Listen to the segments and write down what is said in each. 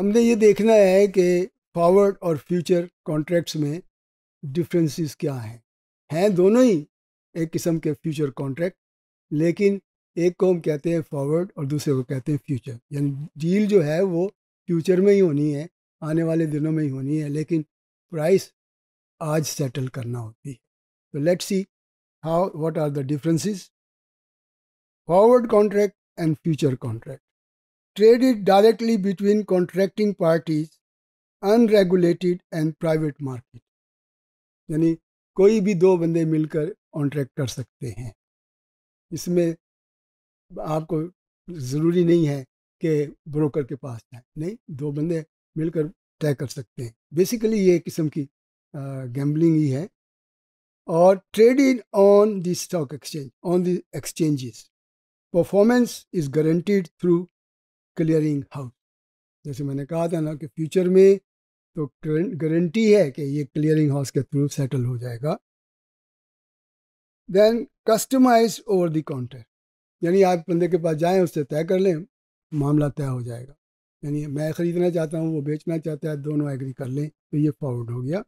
हमने ये देखना है कि फॉरवर्ड और फ्यूचर कॉन्ट्रैक्ट्स में डिफरेंसेस क्या हैं हैं दोनों ही एक किस्म के फ्यूचर कॉन्ट्रैक्ट लेकिन एक को हम कहते हैं फॉरवर्ड और दूसरे को कहते हैं फ्यूचर यानी डील जो है वो फ्यूचर में ही होनी है आने वाले दिनों में ही होनी है लेकिन प्राइस आज सेटल करना होती है तो let's see how what are the differences forward contract and future contract traded directly between contracting parties unregulated and private market यानी कोई भी दो बंदे मिलकर कॉन्ट्रैक्ट कर सकते हैं इसमें आपको ज़रूरी नहीं है कि ब्रोकर के पास जाए नहीं दो बंदे मिलकर तय कर सकते हैं बेसिकली ये किस्म की गैम्बलिंग ही है और trading on the stock exchange on the exchanges performance is guaranteed through clearing house जैसे मैंने कहा था ना कि फ्यूचर में तो गारंटी है कि ये क्लियरिंग हाउस के थ्रू सेटल हो जाएगा then customise over the counter यानी आप बंदे के पास जाएं उससे तय कर लें मामला तय हो जाएगा यानी मैं ख़रीदना चाहता हूँ वो बेचना चाहता है दोनों एग्री कर लें तो ये फॉरवर्ड हो गया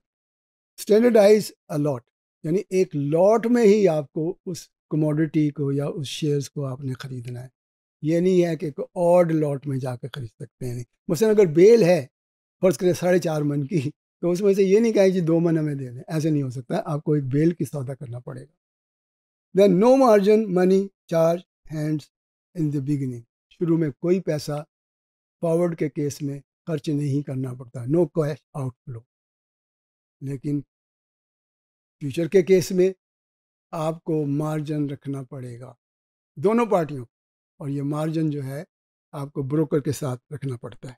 स्टैंडर्डाइज अलॉट यानी एक लॉट में ही आपको उस कमोडिटी को या उस शेयर्स को आपने ख़रीदना है ये नहीं है कि ऑड लॉट में जाकर खरीद सकते हैं मसलन अगर बेल है फर्ज करें साढ़े चार मन की तो उसमें से ये नहीं कहा कि दो मन हमें दे दें ऐसे नहीं हो सकता आपको एक बेल की सौदा करना पड़ेगा then no margin money charge hands in the beginning शुरू में कोई पैसा फॉरवर्ड के केस में खर्च नहीं करना पड़ता नो कैश आउटफ्लो लेकिन फ्यूचर के केस में आपको मार्जिन रखना पड़ेगा दोनों पार्टियों और ये मार्जिन जो है आपको ब्रोकर के साथ रखना पड़ता है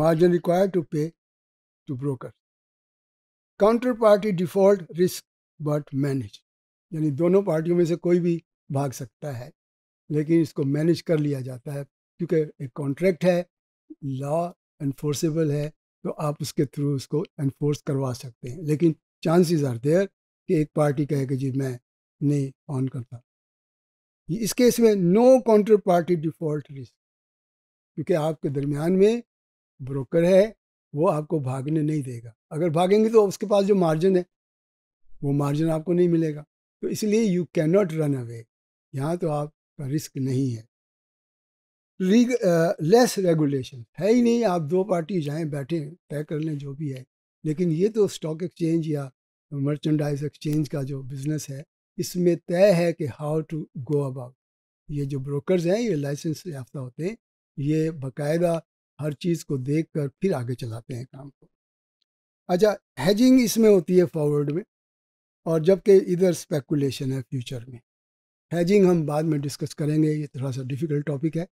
margin required to pay to broker counter party default risk but manage यानी दोनों पार्टियों में से कोई भी भाग सकता है लेकिन इसको मैनेज कर लिया जाता है क्योंकि एक कॉन्ट्रैक्ट है लॉ एनफोर्सेबल है तो आप उसके थ्रू उसको एनफोर्स करवा सकते हैं लेकिन चांसेस आर देयर कि एक पार्टी कहे कि जी मैं नहीं ऑन करता इस केस में no counter party default risk क्योंकि आपके दरमियान में ब्रोकर है वो आपको भागने नहीं देगा अगर भागेंगे तो उसके पास जो मार्जिन है वो मार्जिन आपको नहीं मिलेगा तो इसलिए you can not run away यहाँ तो आपका रिस्क नहीं है लेस रेगुलेशन है ही नहीं आप दो पार्टी जाएं बैठें तय कर लें जो भी है लेकिन ये तो स्टॉक एक्सचेंज या मर्चेंडाइज एक्सचेंज का जो बिज़नेस है इसमें तय है कि हाउ टू गो अबाउट ये जो ब्रोकर्स हैं ये लाइसेंस याफ्ता होते हैं ये बाकायदा हर चीज़ को देख कर फिर आगे चलाते हैं काम को अच्छा हैजिंग इसमें होती है फॉरवर्ड में और जबकि इधर स्पेकुलेशन है फ्यूचर में हैजिंग हम बाद में डिस्कस करेंगे ये थोड़ा सा डिफ़िकल्ट टॉपिक है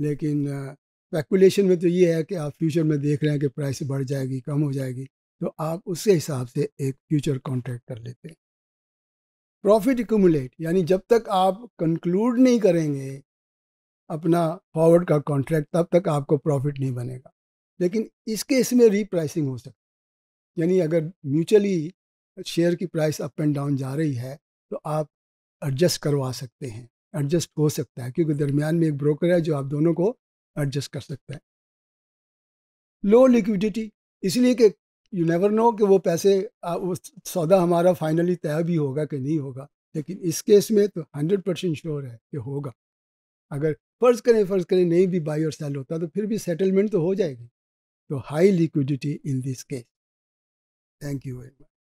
लेकिन स्पेकुलेशन में तो ये है कि आप फ्यूचर में देख रहे हैं कि प्राइस बढ़ जाएगी कम हो जाएगी तो आप उसके हिसाब से एक फ्यूचर कॉन्ट्रैक्ट कर लेते हैं प्रॉफिट एकूमुलेट यानी जब तक आप कंक्लूड नहीं करेंगे अपना फॉरवर्ड का कॉन्ट्रैक्ट तब तक आपको प्रॉफिट नहीं बनेगा लेकिन इस केस में रीप्राइसिंग हो सकती यानी अगर म्यूचुअली शेयर की प्राइस अप एंड डाउन जा रही है तो आप एडजस्ट करवा सकते हैं एडजस्ट हो सकता है क्योंकि दरमियान में एक ब्रोकर है जो आप दोनों को एडजस्ट कर सकता है लो लिक्विडिटी इसलिए कि यू नेवर नो कि वो पैसे सौदा हमारा फाइनली तय भी होगा कि नहीं होगा लेकिन इस केस में तो हंड्रेड परसेंट श्योर है कि होगा अगर फ़र्ज़ करें फ़र्ज़ करें नहीं भी बाई और सेल होता तो फिर भी सेटलमेंट तो हो जाएगी तो high liquidity in this case thank you very much